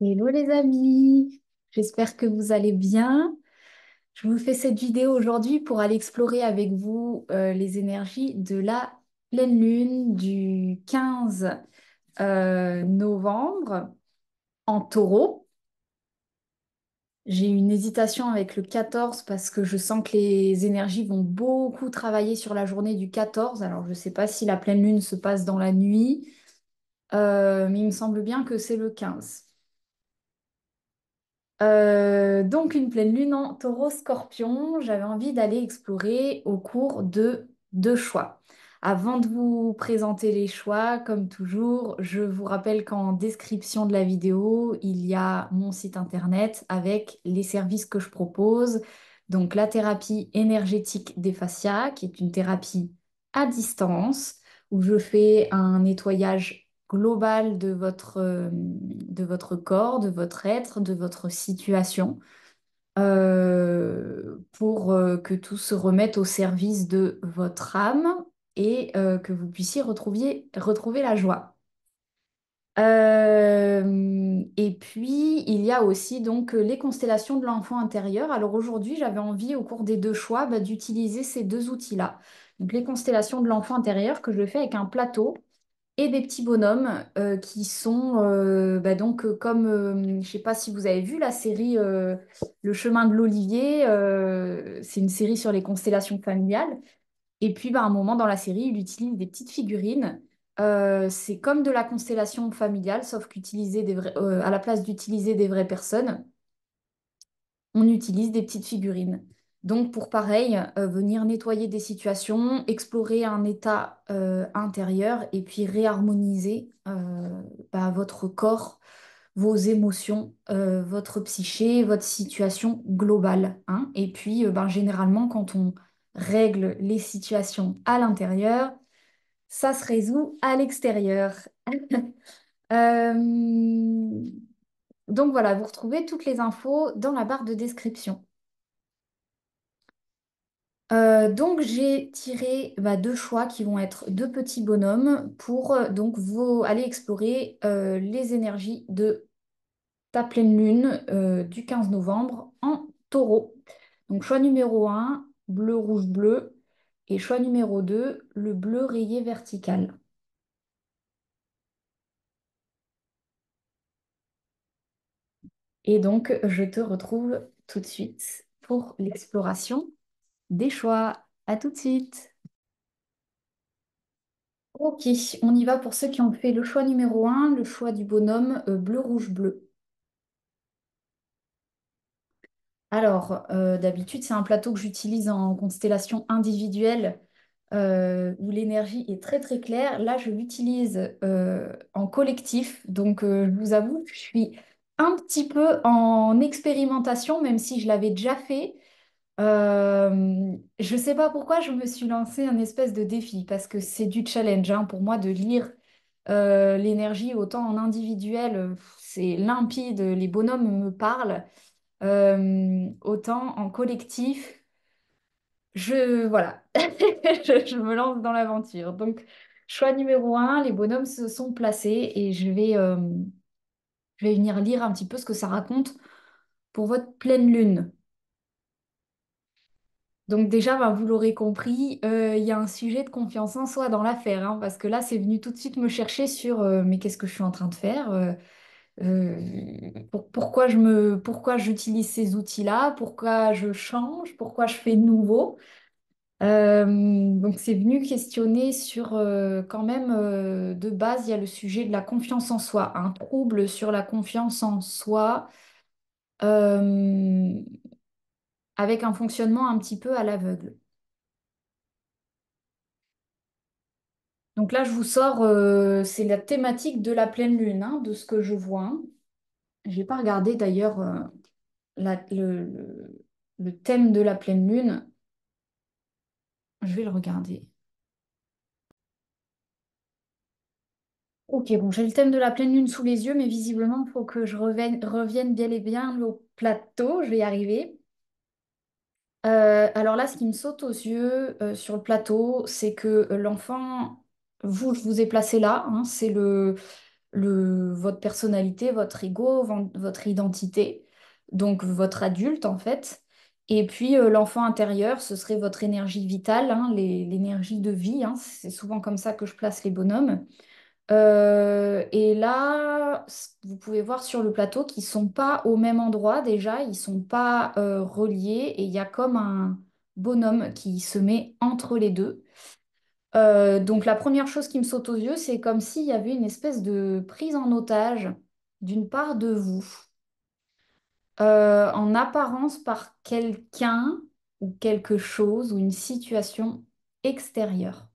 Hello les amis, j'espère que vous allez bien. Je vous fais cette vidéo aujourd'hui pour aller explorer avec vous euh, les énergies de la pleine lune du 15 euh, novembre en taureau. J'ai une hésitation avec le 14 parce que je sens que les énergies vont beaucoup travailler sur la journée du 14. Alors je ne sais pas si la pleine lune se passe dans la nuit, euh, mais il me semble bien que c'est le 15. Euh, donc une pleine lune en taureau scorpion, j'avais envie d'aller explorer au cours de deux choix. Avant de vous présenter les choix, comme toujours, je vous rappelle qu'en description de la vidéo, il y a mon site internet avec les services que je propose. Donc la thérapie énergétique des fascias, qui est une thérapie à distance, où je fais un nettoyage global de votre, euh, de votre corps, de votre être, de votre situation, euh, pour euh, que tout se remette au service de votre âme et que vous puissiez retrouver, retrouver la joie. et puis, il y a aussi donc les constellations de l'enfant intérieur. Alors aujourd'hui, j'avais envie, au cours des deux choix, bah, d'utiliser ces deux outils-là. les constellations de l'enfant intérieur que je fais avec un plateau et des petits bonhommes euh, qui sont euh, bah, donc euh, comme je ne sais pas si vous avez vu la série Le chemin de l'Olivier, c'est une série sur les constellations familiales. Et puis bah, à un moment dans la série, il utilise des petites figurines. c'est comme de la constellation familiale, sauf qu'utiliser à la place d'utiliser des vraies personnes, on utilise des petites figurines. Donc pour pareil, euh, venir nettoyer des situations, explorer un état euh, intérieur et puis réharmoniser euh, bah, votre corps, vos émotions, votre psyché, votre situation globale. Hein. Et puis ben, généralement, quand on règle les situations à l'intérieur, ça se résout à l'extérieur. Donc voilà, vous retrouvez toutes les infos dans la barre de description. Euh, donc j'ai tiré bah, deux choix qui vont être deux petits bonhommes pour euh, donc vous aller explorer euh, les énergies de ta pleine lune du 15 novembre en taureau. Donc choix numéro 1, bleu, rouge, bleu. Et choix numéro 2, le bleu rayé vertical. Et donc je te retrouve tout de suite pour l'exploration des choix. À tout de suite. Ok, on y va pour ceux qui ont fait le choix numéro 1, le choix du bonhomme euh, bleu-rouge-bleu. Alors, euh, d'habitude, c'est un plateau que j'utilise en constellation individuelle euh, où l'énergie est très très claire. Là, je l'utilise en collectif. Donc, je vous avoue que je suis un petit peu en expérimentation, même si je l'avais déjà fait. Euh, je sais pas pourquoi je me suis lancée un espèce de défi, parce que c'est du challenge hein, pour moi de lire euh, l'énergie autant en individuel, euh, c'est limpide, les bonhommes me parlent, euh, autant en collectif, je voilà, me lance dans l'aventure. Donc choix numéro un, les bonhommes se sont placés et je vais, je vais venir lire un petit peu ce que ça raconte pour votre pleine lune. Donc déjà, ben, vous l'aurez compris, euh, il y a un sujet de confiance en soi dans l'affaire, hein, parce que là, c'est venu tout de suite me chercher sur euh, mais qu'est-ce que je suis en train de faire euh, pourquoi je me pourquoi j'utilise ces outils-là, pourquoi je change, pourquoi je fais nouveau. donc c'est venu questionner sur quand même de base, il y a le sujet de la confiance en soi, un trouble sur la confiance en soi avec un fonctionnement un petit peu à l'aveugle. Donc là, je vous sors, euh, c'est la thématique de la pleine lune, hein, de ce que je vois. Je n'ai pas regardé d'ailleurs euh, le, thème de la pleine lune. Je vais le regarder. Ok, bon, j'ai le thème de la pleine lune sous les yeux, mais visiblement, pour que je revienne, revienne bien et bien au plateau. Je vais y arriver. Euh, alors là, ce qui me saute aux yeux euh, sur le plateau, c'est que euh, l'enfant, vous, je vous ai placé là, hein, c'est le, votre personnalité, votre ego, votre identité, donc votre adulte en fait. Et puis l'enfant intérieur, ce serait votre énergie vitale, hein, l'énergie de vie. Hein, c'est souvent comme ça que je place les bonhommes. Euh, et là, vous pouvez voir sur le plateau qu'ils sont pas au même endroit déjà, ils sont pas euh, reliés et il y a comme un bonhomme qui se met entre les deux. Euh, donc la première chose qui me saute aux yeux, c'est comme s'il y avait une espèce de prise en otage d'une part de vous, en apparence par quelqu'un ou quelque chose ou une situation extérieure.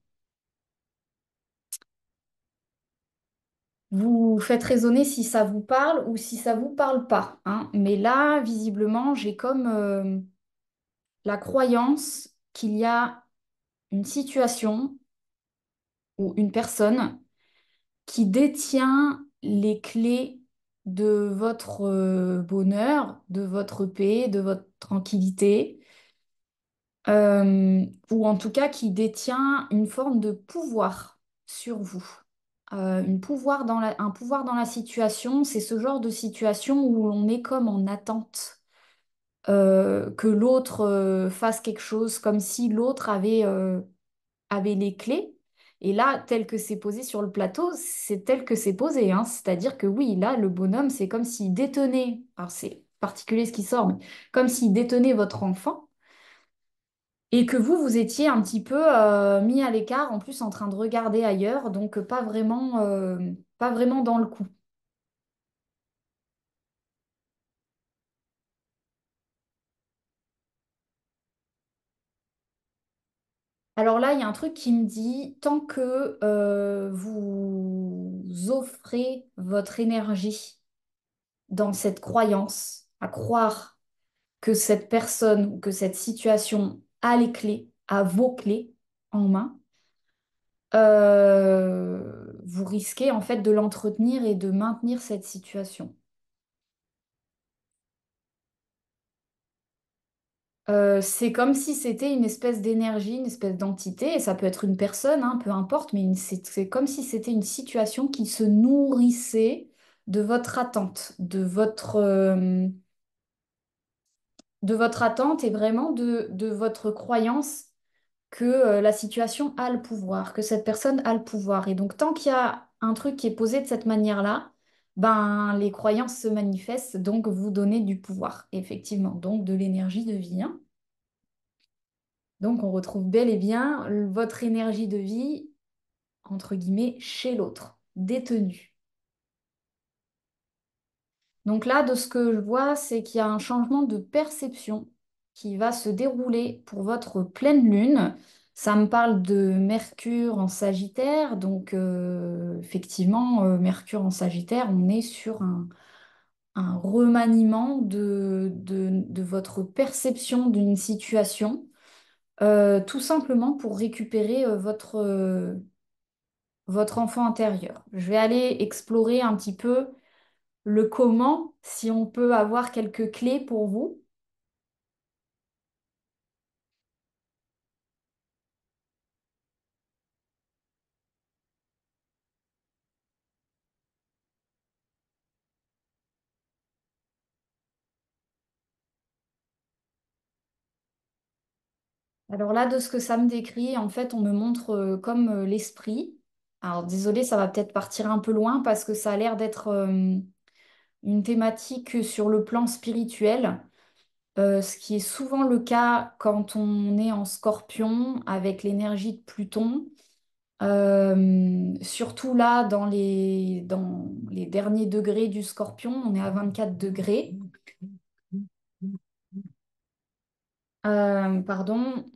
vous faites raisonner si ça vous parle ou si ça vous parle pas. Hein. Mais là, visiblement, j'ai comme euh, la croyance qu'il y a une situation ou une personne qui détient les clés de votre euh, bonheur, de votre paix, de votre tranquillité, euh, ou en tout cas qui détient une forme de pouvoir sur vous. Euh, pouvoir dans un pouvoir dans la situation, c'est ce genre de situation où l'on est comme en attente euh, que l'autre euh, fasse quelque chose, comme si l'autre avait, les clés. Et là, tel que c'est posé sur le plateau, c'est tel que c'est posé. Hein. C'est-à-dire que oui, là, le bonhomme, c'est comme s'il détenait, alors c'est particulier ce qui sort, mais comme s'il détenait votre enfant. Et que vous, vous étiez un petit peu euh, mis à l'écart, en plus en train de regarder ailleurs, donc euh, pas vraiment, euh, pas vraiment dans le coup. Alors là, il y a un truc qui me dit, tant que vous offrez votre énergie dans cette croyance, à croire que cette personne ou que cette situation les clés, à vos clés en main, euh, vous risquez en fait de l'entretenir et de maintenir cette situation. Euh, c'est comme si c'était une espèce d'énergie, une espèce d'entité, et ça peut être une personne, hein, peu importe, mais c'est, comme si c'était une situation qui se nourrissait de votre attente, de votre, euh, de votre attente et vraiment de, votre croyance que euh, la situation a le pouvoir, que cette personne a le pouvoir. Et donc, tant qu'il y a un truc qui est posé de cette manière-là, ben, les croyances se manifestent, donc vous donnez du pouvoir, effectivement, donc de l'énergie de vie. Hein. Donc, on retrouve bel et bien votre énergie de vie, entre guillemets, chez l'autre, détenue. Donc là, de ce que je vois, c'est qu'il y a un changement de perception qui va se dérouler pour votre pleine lune. Ça me parle de Mercure en Sagittaire. Donc euh, effectivement, euh, Mercure en Sagittaire, on est sur un, remaniement de, votre perception d'une situation, euh, tout simplement pour récupérer votre, votre enfant intérieur. Je vais aller explorer un petit peu le comment, si on peut avoir quelques clés pour vous. Alors là, de ce que ça me décrit, en fait, on me montre euh, comme euh, l'esprit. Alors désolé, ça va peut-être partir un peu loin parce que ça a l'air d'être euh, une thématique sur le plan spirituel, euh, ce qui est souvent le cas quand on est en scorpion avec l'énergie de Pluton. Euh, surtout là, dans les, dans les derniers degrés du scorpion, on est à 24 degrés. Euh, pardon,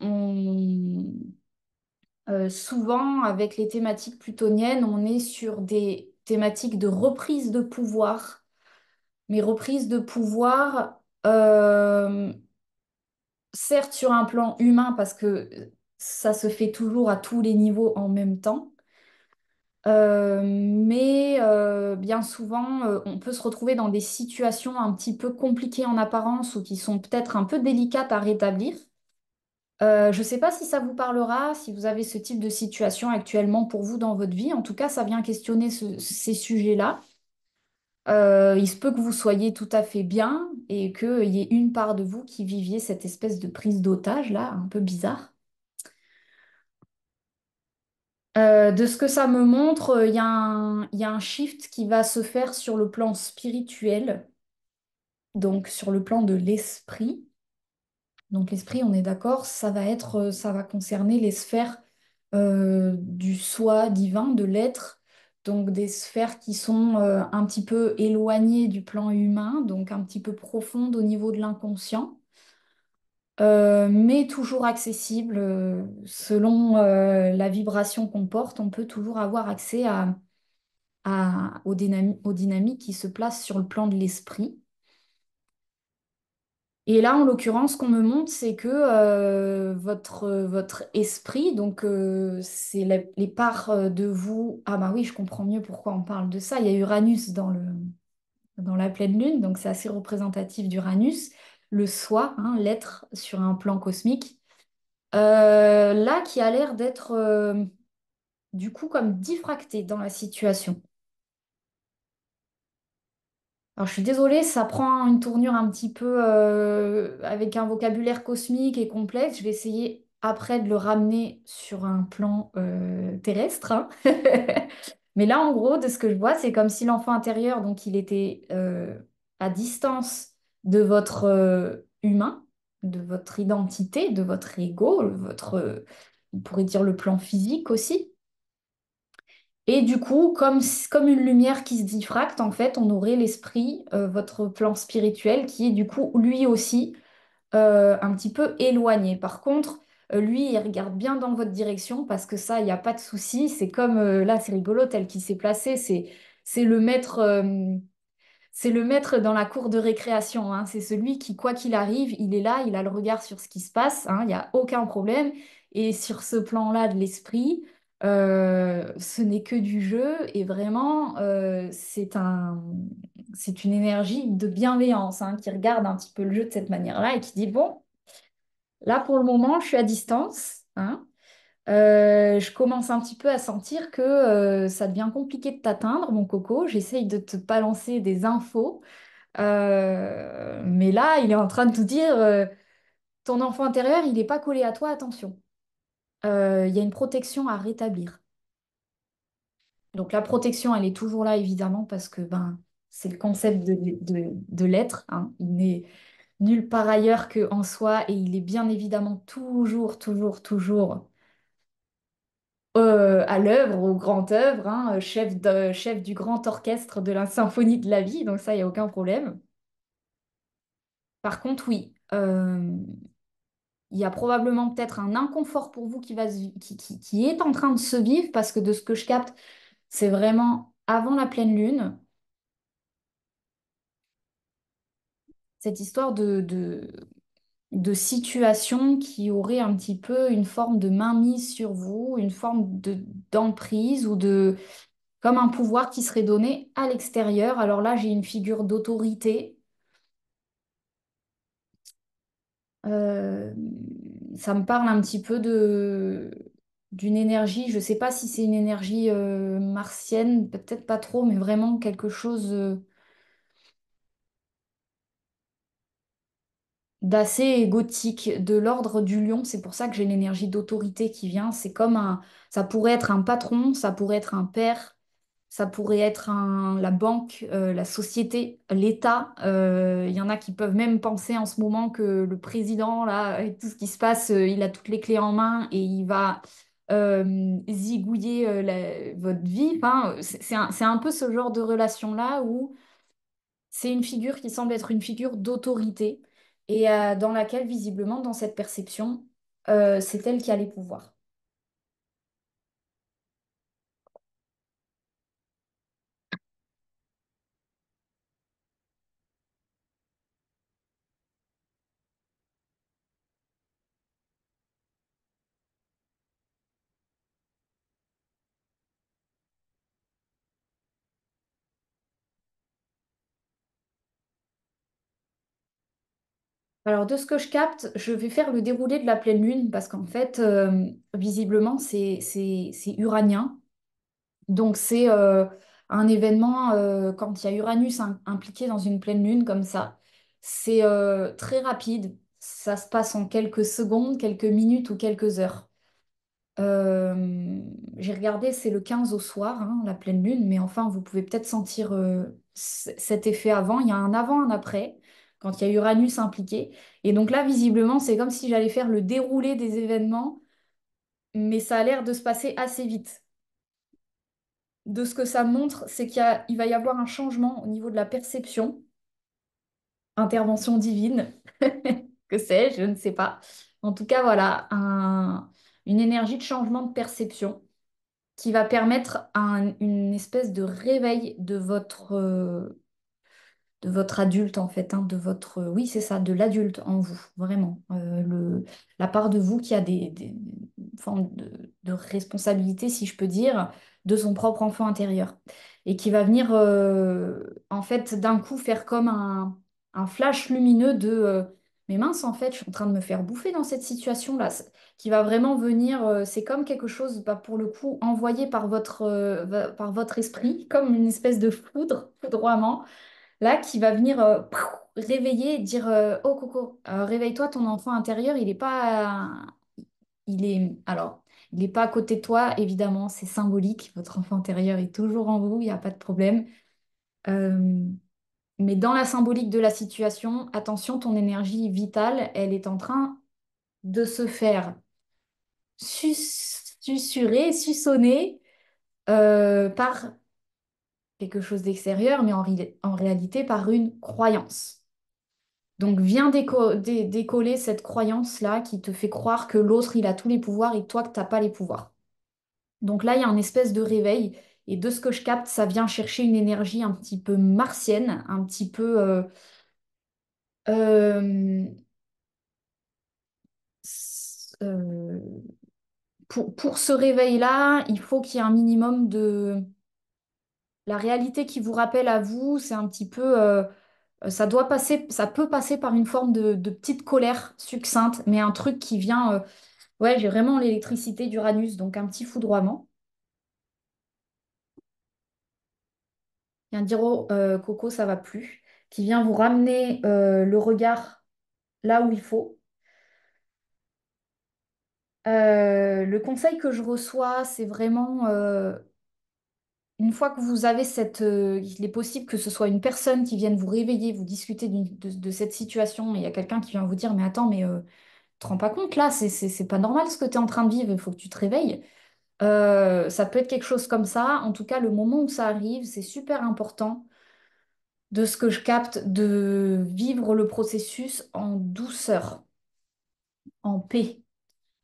souvent avec les thématiques plutoniennes, on est sur des thématiques de reprise de pouvoir, mes reprises de pouvoir, euh, certes sur un plan humain, parce que ça se fait toujours à tous les niveaux en même temps, euh, mais euh, bien souvent, on peut se retrouver dans des situations un petit peu compliquées en apparence ou qui sont peut-être un peu délicates à rétablir. je ne sais pas si ça vous parlera, si vous avez ce type de situation actuellement pour vous dans votre vie. En tout cas, ça vient questionner ces sujets-là. Euh, il se peut que vous soyez tout à fait bien et qu'il y ait une part de vous qui viviez cette espèce de prise d'otage là, un peu bizarre. Euh, de ce que ça me montre, euh, il y, a un shift qui va se faire sur le plan spirituel, donc sur le plan de l'esprit. Donc l'esprit, on est d'accord, ça va être, ça va concerner les sphères du soi divin, de l'être, donc des sphères qui sont euh, un petit peu éloignées du plan humain, donc un petit peu profondes au niveau de l'inconscient, euh, mais toujours accessibles euh, selon la vibration qu'on porte. On peut toujours avoir accès à, aux dynamiques qui se placent sur le plan de l'esprit. Et là, en l'occurrence, ce qu'on me montre, c'est que euh, votre, euh, votre esprit, donc euh, c'est les parts de vous. Ah bah oui, je comprends mieux pourquoi on parle de ça. Il y a Uranus dans le, dans la pleine lune, donc c'est assez représentatif d'Uranus, le soi, hein, l'être sur un plan cosmique. là, qui a l'air d'être du coup comme diffracté dans la situation. Alors, je suis désolée, ça prend une tournure un petit peu euh, avec un vocabulaire cosmique et complexe. Je vais essayer après de le ramener sur un plan euh, terrestre. Hein. Mais là, en gros, de ce que je vois, c'est comme si l'enfant intérieur, donc il était euh, à distance de votre humain, de votre identité, de votre ego, votre, on pourrait dire le plan physique aussi. Et du coup, comme, comme une lumière qui se diffracte, en fait, on aurait l'esprit, euh, votre plan spirituel, qui est du coup lui aussi euh, un petit peu éloigné. Par contre, euh, lui, il regarde bien dans votre direction parce que ça, il n'y a pas de souci. C'est comme là, c'est rigolo, tel qu'il s'est placé, c'est, le maître. c'est le maître dans la cour de récréation. Hein. C'est celui qui, quoi qu'il arrive, il est là, il a le regard sur ce qui se passe. Hein. Il n'y a aucun problème. Et sur ce plan-là de l'esprit, ce n'est que du jeu et vraiment c'est une énergie de bienveillance hein, qui regarde un petit peu le jeu de cette manière-là et qui dit bon là pour le moment je suis à distance hein. je commence un petit peu à sentir que ça devient compliqué de t'atteindre mon coco j'essaye de te balancer des infos mais là il est en train de te dire ton enfant intérieur il n'est pas collé à toi attention euh, il y a une protection à rétablir. Donc la protection, elle est toujours là, évidemment, parce que ben, c'est le concept de, l'être. Hein. Il n'est nulle part ailleurs qu'en soi, et il est bien évidemment toujours, toujours, toujours euh, à l'œuvre, au grand œuvre, hein, chef, de, chef du grand orchestre de la symphonie de la vie, donc ça, il n'y a aucun problème. Par contre, oui, euh, il y a probablement peut-être un inconfort pour vous qui, va qui, est en train de se vivre parce que de ce que je capte, c'est vraiment avant la pleine lune. Cette histoire de, de, situation qui aurait un petit peu une forme de mainmise sur vous, une forme d'emprise ou de comme un pouvoir qui serait donné à l'extérieur. Alors là, j'ai une figure d'autorité Euh, ça me parle un petit peu de d'une énergie, je ne sais pas si c'est une énergie euh, martienne, peut-être pas trop, mais vraiment quelque chose euh, d'assez gothique, de l'ordre du lion. C'est pour ça que j'ai l'énergie d'autorité qui vient. C'est comme un, ça pourrait être un patron, ça pourrait être un père, ça pourrait être la banque, euh, la société, l'État. Il euh, y en a qui peuvent même penser en ce moment que le président, là, avec tout ce qui se passe, euh, il a toutes les clés en main et il va zigouiller votre vie. Enfin, c'est un, peu ce genre de relation-là où c'est une figure qui semble être une figure d'autorité et dans laquelle, visiblement, dans cette perception, c'est elle qui a les pouvoirs. Alors, de ce que je capte, je vais faire le déroulé de la pleine lune parce qu'en fait, euh, visiblement, c'est uranien. Donc, c'est euh, un événement, euh, quand il y a Uranus impliqué dans une pleine lune comme ça, c'est très rapide. Ça se passe en quelques secondes, quelques minutes ou quelques heures. J'ai regardé, c'est le 15 au soir, hein, la pleine lune, mais enfin, vous pouvez peut-être sentir cet effet avant. Il y a un avant, un après quand il y a Uranus impliqué. Et donc là, visiblement, c'est comme si j'allais faire le déroulé des événements, mais ça a l'air de se passer assez vite. De ce que ça montre, c'est qu'il va y avoir un changement au niveau de la perception, intervention divine, que sais je ne sais pas. En tout cas, voilà, une énergie de changement de perception qui va permettre une espèce de réveil de votre euh, de votre adulte en fait, hein, de votre euh, oui c'est ça, de l'adulte en vous vraiment, euh, le, la part de vous qui a des, des formes de, responsabilité si je peux dire de son propre enfant intérieur et qui va venir euh, en fait d'un coup faire comme un, un flash lumineux de mais mince en fait je suis en train de me faire bouffer dans cette situation là qui va vraiment venir c'est comme quelque chose pas bah, pour le coup envoyé par votre par votre esprit comme une espèce de foudre foudroiement là qui va venir euh, réveiller dire euh, Oh Coco, euh, réveille-toi, ton enfant intérieur, il n'est pas. il est. Alors, il pas à côté de toi, évidemment, c'est symbolique. Votre enfant intérieur est toujours en vous, il n'y a pas de problème. mais dans la symbolique de la situation, attention, ton énergie vitale, elle est en train de se faire susurrer, sussonner par quelque chose d'extérieur, mais en, réalité par une croyance. Donc viens décoller cette croyance-là qui te fait croire que l'autre, il a tous les pouvoirs et toi, que tu n'as pas les pouvoirs. Donc là, il y a un espèce de réveil. Et de ce que je capte, ça vient chercher une énergie un petit peu martienne, un petit peu... Euh, euh, euh, pour, pour ce réveil-là, il faut qu'il y ait un minimum de la réalité qui vous rappelle à vous, c'est un petit peu. Euh, ça doit passer, ça peut passer par une forme de, petite colère succincte, mais un truc qui vient. Euh, ouais, j'ai vraiment l'électricité d'Uranus, donc un petit foudroiement. Qui dire au oh, euh, Coco, ça va plus. Qui vient vous ramener le regard là où il faut. le conseil que je reçois, c'est vraiment une fois que vous avez cette... Euh, il est possible que ce soit une personne qui vienne vous réveiller, vous discuter de, cette situation, et il y a quelqu'un qui vient vous dire, mais attends, mais euh, te rends pas compte là, c'est c'est- pas normal ce que tu es en train de vivre, il faut que tu te réveilles. Euh, ça peut être quelque chose comme ça. En tout cas, le moment où ça arrive, c'est super important de ce que je capte, de vivre le processus en douceur, en paix,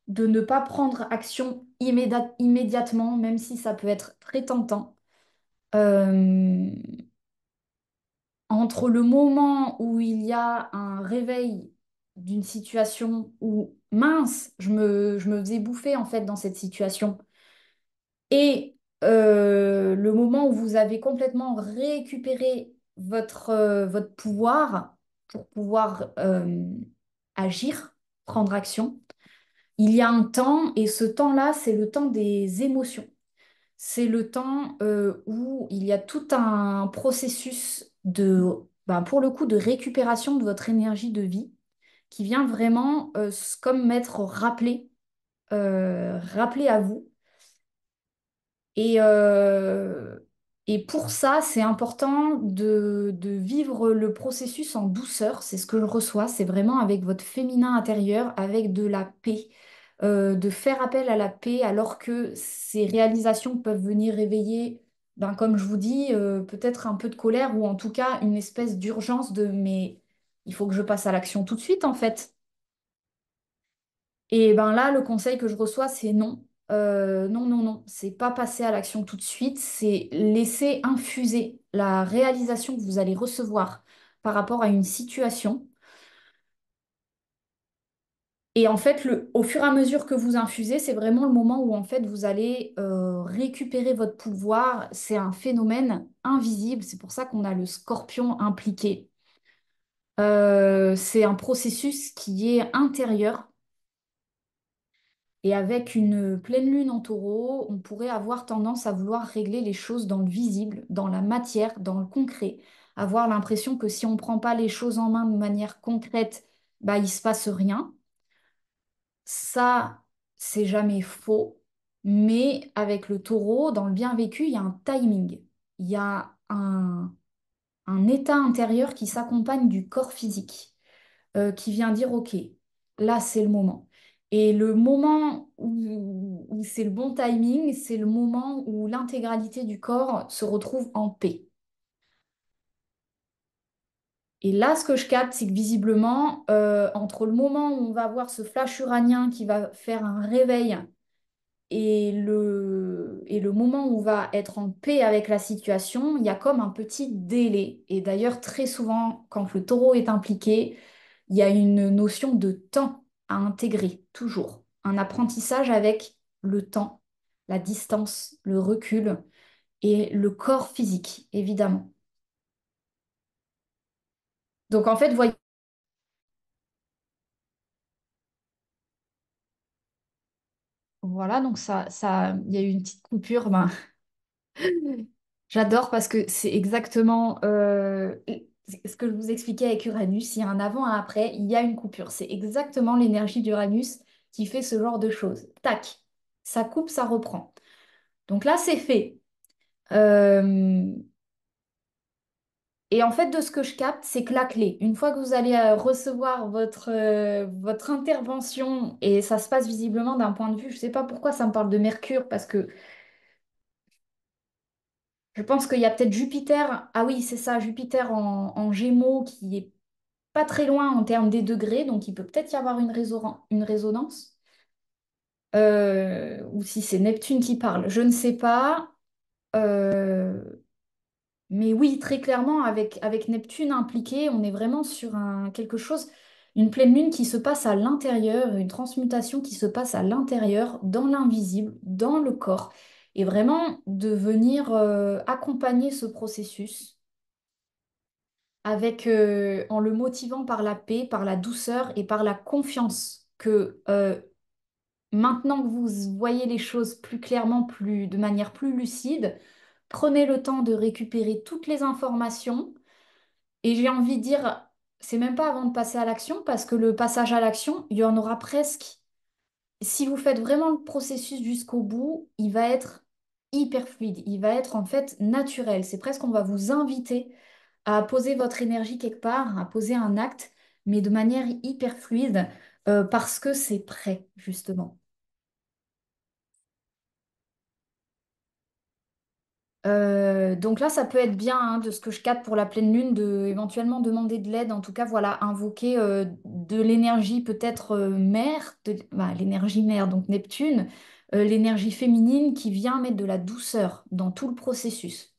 de ne pas prendre action immédiatement, même si ça peut être très tentant. Euh, entre le moment où il y a un réveil d'une situation où, mince, je me, je me faisais bouffer en fait dans cette situation, et euh, le moment où vous avez complètement récupéré votre, euh, votre pouvoir pour pouvoir agir, prendre action, il y a un temps, et ce temps-là, c'est le temps des émotions c'est le temps euh, où il y a tout un processus de, ben, pour le coup, de récupération de votre énergie de vie qui vient vraiment euh, comme m'être rappelé, euh, à vous. Et, pour ça, c'est important de, de, vivre le processus en douceur, c'est ce que je reçois, c'est vraiment avec votre féminin intérieur, avec de la paix, euh, de faire appel à la paix alors que ces réalisations peuvent venir réveiller, ben, comme je vous dis, euh, peut-être un peu de colère ou en tout cas une espèce d'urgence de mais il faut que je passe à l'action tout de suite en fait. Et ben là, le conseil que je reçois, c'est non. Euh, non, non, non, c'est pas passer à l'action tout de suite, c'est laisser infuser la réalisation que vous allez recevoir par rapport à une situation et en fait, au fur et à mesure que vous infusez, c'est vraiment le moment où en fait vous allez euh, récupérer votre pouvoir. C'est un phénomène invisible. C'est pour ça qu'on a le scorpion impliqué. Euh, c'est un processus qui est intérieur. Et avec une pleine lune en taureau, on pourrait avoir tendance à vouloir régler les choses dans le visible, dans la matière, dans le concret. Avoir l'impression que si on ne prend pas les choses en main de manière concrète, bah, il ne se passe rien ça, c'est jamais faux, mais avec le taureau, dans le bien vécu, il y a un timing, il y a un, état intérieur qui s'accompagne du corps physique, euh, qui vient dire, OK, là, c'est le moment. Et le moment où c'est le bon timing, c'est le moment où l'intégralité du corps se retrouve en paix. Et là, ce que je capte, c'est que visiblement, euh, entre le moment où on va avoir ce flash uranien qui va faire un réveil et le, et le moment où on va être en paix avec la situation, il y a comme un petit délai. Et d'ailleurs, très souvent, quand le taureau est impliqué, il y a une notion de temps à intégrer, toujours. Un apprentissage avec le temps, la distance, le recul et le corps physique, évidemment. Donc en fait, voyez. Voilà, donc ça, ça, il y a eu une petite coupure. Ben, j'adore parce que c'est exactement euh, ce que je vous expliquais avec Uranus. Il y a un avant, un après, il y a une coupure. C'est exactement l'énergie d'Uranus qui fait ce genre de choses. Tac, ça coupe, ça reprend. Donc là, c'est fait. Euh, et en fait, de ce que je capte, c'est que la clé, une fois que vous allez euh, recevoir votre, euh, votre intervention, et ça se passe visiblement d'un point de vue, je ne sais pas pourquoi ça me parle de Mercure, parce que je pense qu'il y a peut-être Jupiter, ah oui, c'est ça, Jupiter en, Gémeaux qui est pas très loin en termes des degrés, donc il peut peut-être y avoir une, résonance. Euh, ou si c'est Neptune qui parle, je ne sais pas. Mais oui, très clairement, avec, avec Neptune impliqué, on est vraiment sur un, quelque chose, une pleine lune qui se passe à l'intérieur, une transmutation qui se passe à l'intérieur, dans l'invisible, dans le corps, et vraiment de venir euh, accompagner ce processus avec, euh, en le motivant par la paix, par la douceur et par la confiance que euh, maintenant que vous voyez les choses plus clairement, plus, de manière plus lucide, Prenez le temps de récupérer toutes les informations. Et j'ai envie de dire, c'est même pas avant de passer à l'action, parce que le passage à l'action, il y en aura presque. Si vous faites vraiment le processus jusqu'au bout, il va être hyper fluide, il va être en fait naturel. C'est presque, on va vous inviter à poser votre énergie quelque part, à poser un acte, mais de manière hyper fluide, euh, parce que c'est prêt, justement. Euh, donc là, ça peut être bien hein, de ce que je capte pour la pleine lune, de éventuellement demander de l'aide, en tout cas, voilà, invoquer euh, de l'énergie peut-être euh, mère, bah, l'énergie mère, donc Neptune, l'énergie féminine qui vient mettre de la douceur dans tout le processus.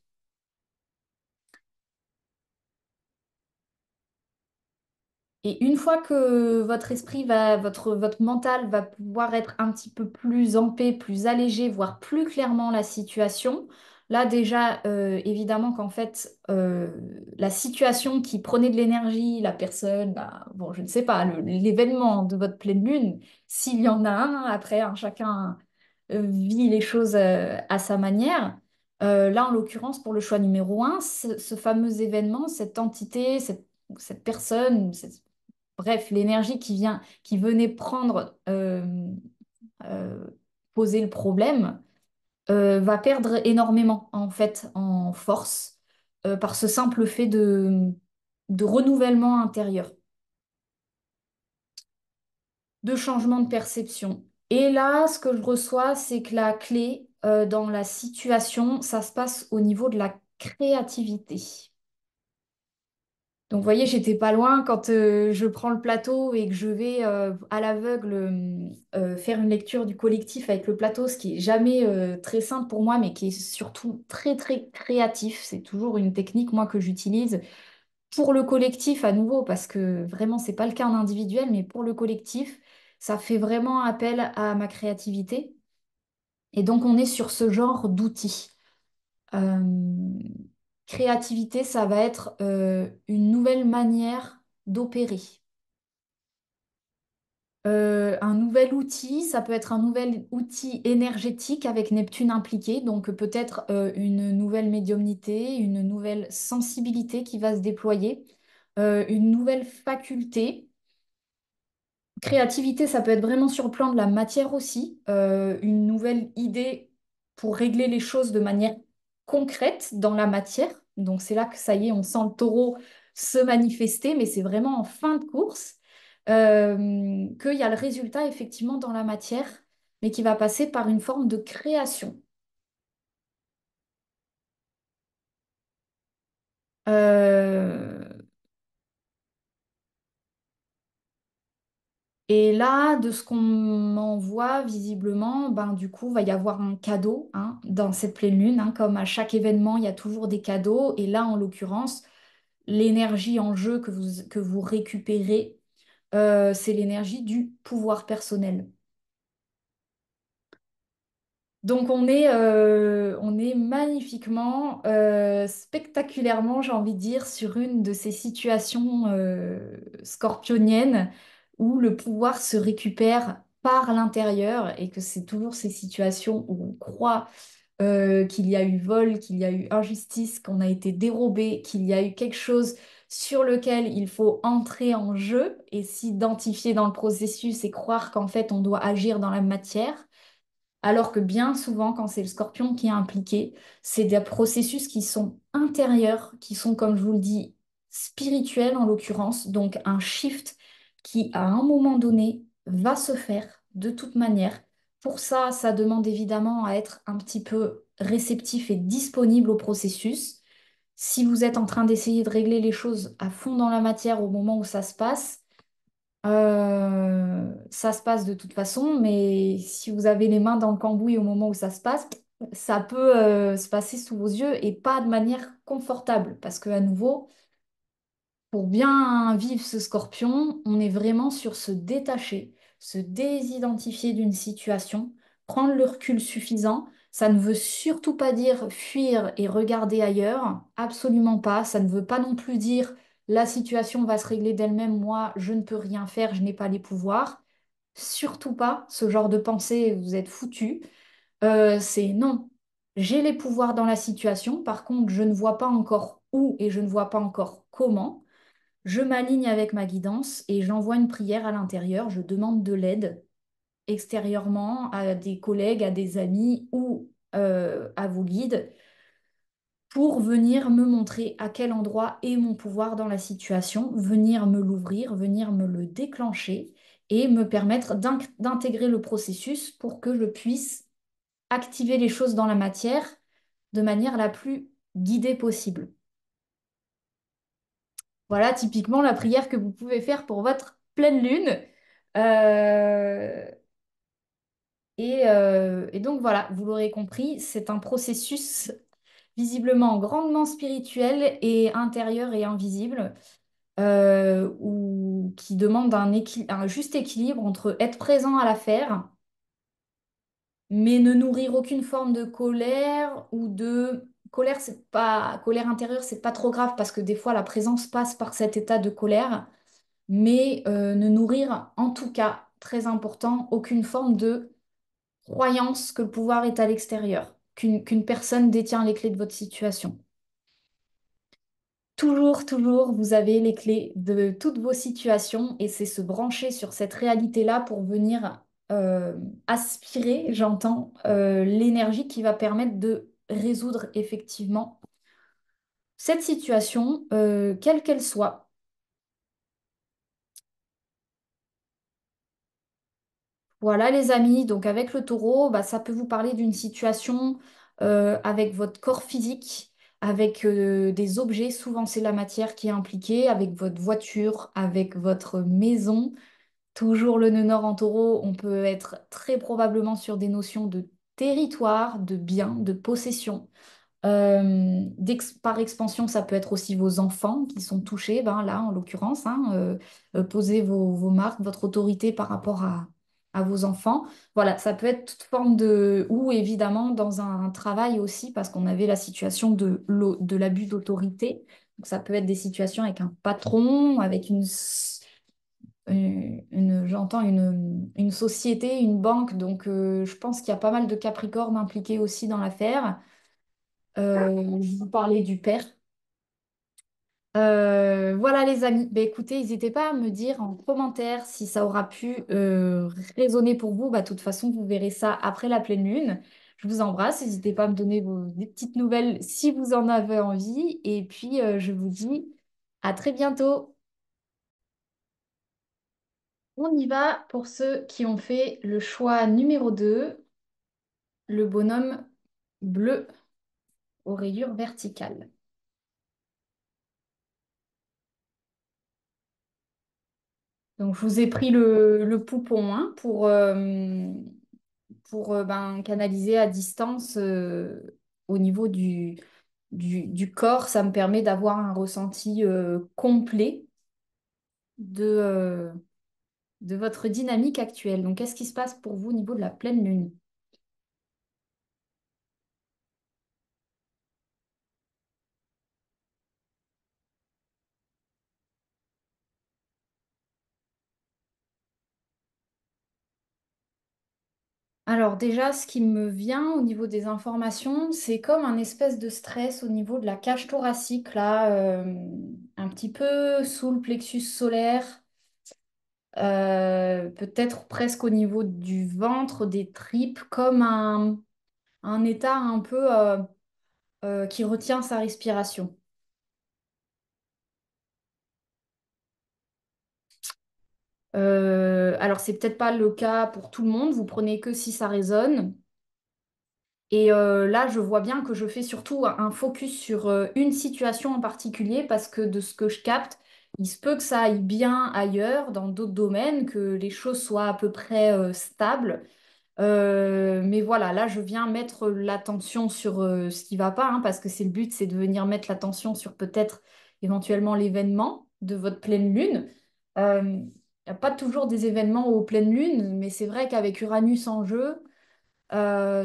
Et une fois que votre esprit va, votre, votre mental va pouvoir être un petit peu plus en paix, plus allégé, voir plus clairement la situation, Là, déjà, euh, évidemment qu'en fait, euh, la situation qui prenait de l'énergie, la personne, bah, bon, je ne sais pas, l'événement de votre pleine lune, s'il y en a un, après, hein, chacun euh, vit les choses à sa manière. là, en l'occurrence, pour le choix numéro un, ce, fameux événement, cette entité, cette, personne, bref, l'énergie qui vient, qui venait prendre, poser le problème, euh, va perdre énormément en fait en force euh, par ce simple fait de, renouvellement intérieur, de changement de perception. Et là, ce que je reçois, c'est que la clé euh, dans la situation, ça se passe au niveau de la créativité. Donc, vous voyez, j'étais pas loin quand euh, je prends le plateau et que je vais euh, à l'aveugle euh, faire une lecture du collectif avec le plateau, ce qui est jamais très simple pour moi, mais qui est surtout très, très créatif. C'est toujours une technique, moi, que j'utilise pour le collectif à nouveau, parce que vraiment, c'est pas le cas en individuel, mais pour le collectif, ça fait vraiment appel à ma créativité. Et donc, on est sur ce genre d'outils créativité, ça va être euh, une nouvelle manière d'opérer. Euh, un nouvel outil, ça peut être un nouvel outil énergétique avec Neptune impliqué, donc peut-être euh, une nouvelle médiumnité, une nouvelle sensibilité qui va se déployer, une nouvelle faculté. Créativité, ça peut être vraiment sur le plan de la matière aussi, une nouvelle idée pour régler les choses de manière concrète dans la matière. Donc c'est là que ça y est, on sent le taureau se manifester, mais c'est vraiment en fin de course euh, qu'il y a le résultat effectivement dans la matière, mais qui va passer par une forme de création. Euh, Et là, de ce qu'on voit visiblement, ben, du coup, va y avoir un cadeau hein, dans cette pleine lune. Hein. comme à chaque événement, il y a toujours des cadeaux. Et là, en l'occurrence, l'énergie en jeu que vous, récupérez, euh, c'est l'énergie du pouvoir personnel. Donc on est, euh, magnifiquement, euh, spectaculairement, j'ai envie de dire, sur une de ces situations scorpioniennes où le pouvoir se récupère par l'intérieur et que c'est toujours ces situations où on croit euh, qu'il y a eu vol, qu'il y a eu injustice, qu'on a été dérobé, qu'il y a eu quelque chose sur lequel il faut entrer en jeu et s'identifier dans le processus et croire qu'en fait on doit agir dans la matière. Alors que bien souvent, quand c'est le scorpion qui est impliqué, c'est des processus qui sont intérieurs, qui sont, comme je vous le dis, spirituels en l'occurrence, donc un shift qui, à un moment donné, va se faire de toute manière. Pour ça, ça demande évidemment à être un petit peu réceptif et disponible au processus. Si vous êtes en train d'essayer de régler les choses à fond dans la matière au moment où ça se passe, euh, ça se passe de toute façon, mais si vous avez les mains dans le cambouis au moment où ça se passe, ça peut euh, se passer sous vos yeux et pas de manière confortable, parce qu'à nouveau, pour bien vivre ce scorpion, on est vraiment sur se détacher, se désidentifier d'une situation, prendre le recul suffisant. Ça ne veut surtout pas dire fuir et regarder ailleurs, absolument pas. Ça ne veut pas non plus dire la situation va se régler d'elle-même, moi je ne peux rien faire, je n'ai pas les pouvoirs. Surtout pas ce genre de pensée, vous êtes foutu. Euh, c'est non, j'ai les pouvoirs dans la situation, par contre je ne vois pas encore où et je ne vois pas encore comment je m'aligne avec ma guidance et j'envoie une prière à l'intérieur, je demande de l'aide extérieurement à des collègues, à des amis ou euh, à vos guides pour venir me montrer à quel endroit est mon pouvoir dans la situation, venir me l'ouvrir, venir me le déclencher et me permettre d'intégrer le processus pour que je puisse activer les choses dans la matière de manière la plus guidée possible. Voilà, typiquement la prière que vous pouvez faire pour votre pleine lune. Euh, euh, et, donc voilà, vous l'aurez compris, c'est un processus visiblement grandement spirituel et intérieur et invisible. Euh, ou qui demande un, un juste équilibre entre être présent à l'affaire, mais ne nourrir aucune forme de colère ou de colère, c'est pas colère intérieure, c'est pas trop grave parce que des fois la présence passe par cet état de colère, mais euh, ne nourrir en tout cas très important aucune forme de croyance que le pouvoir est à l'extérieur, qu'une personne détient les clés de votre situation. Toujours, toujours, vous avez les clés de toutes vos situations et c'est se brancher sur cette réalité-là pour venir euh, aspirer, j'entends, euh, l'énergie qui va permettre de résoudre effectivement cette situation, euh, quelle qu'elle soit. Voilà les amis, donc avec le taureau, bah, ça peut vous parler d'une situation euh, avec votre corps physique, avec euh, des objets, souvent c'est la matière qui est impliquée, avec votre voiture, avec votre maison. Toujours le nœud nord en taureau, on peut être très probablement sur des notions de territoire de biens, de possessions. Euh, par expansion, ça peut être aussi vos enfants qui sont touchés, ben là en l'occurrence, hein, euh, euh, poser vos, marques, votre autorité par rapport à, à, vos enfants. Voilà, ça peut être toute forme de... ou évidemment dans un, travail aussi, parce qu'on avait la situation de, l'abus d'autorité. ça peut être des situations avec un patron, avec une euh, une, j'entends une, une, société, une banque. Donc, euh, je pense qu'il y a pas mal de capricornes impliqués aussi dans l'affaire. Euh, je vous parlais du père. voilà les amis, bah, écoutez, n'hésitez pas à me dire en commentaire si ça aura pu résonner pour vous. Bah, de toute façon, vous verrez ça après la pleine lune. Je vous embrasse, n'hésitez pas à me donner vos, des petites nouvelles si vous en avez envie. Et puis, je vous dis à très bientôt. On y va pour ceux qui ont fait le choix numéro 2, le bonhomme bleu aux rayures verticales. Donc, je vous ai pris le, poupon hein, pour, euh, pour euh, ben, canaliser à distance euh, au niveau du, du, corps. Ça me permet d'avoir un ressenti complet de, de votre dynamique actuelle. Donc, qu'est-ce qui se passe pour vous au niveau de la pleine lune Alors déjà, ce qui me vient au niveau des informations, c'est comme un espèce de stress au niveau de la cage thoracique, là, euh, un petit peu sous le plexus solaire, euh, peut-être presque au niveau du ventre, des tripes, comme un, état un peu euh, euh, qui retient sa respiration. Euh, alors, c'est peut-être pas le cas pour tout le monde, vous prenez que si ça résonne. Et là, je vois bien que je fais surtout un focus sur une situation en particulier parce que de ce que je capte, il se peut que ça aille bien ailleurs, dans d'autres domaines, que les choses soient à peu près euh, stables. Euh, mais voilà, là, je viens mettre l'attention sur euh, ce qui ne va pas, hein, parce que c'est le but, c'est de venir mettre l'attention sur peut-être éventuellement l'événement de votre pleine lune. Il n'y a pas toujours des événements aux pleine lune, mais c'est vrai qu'avec Uranus en jeu,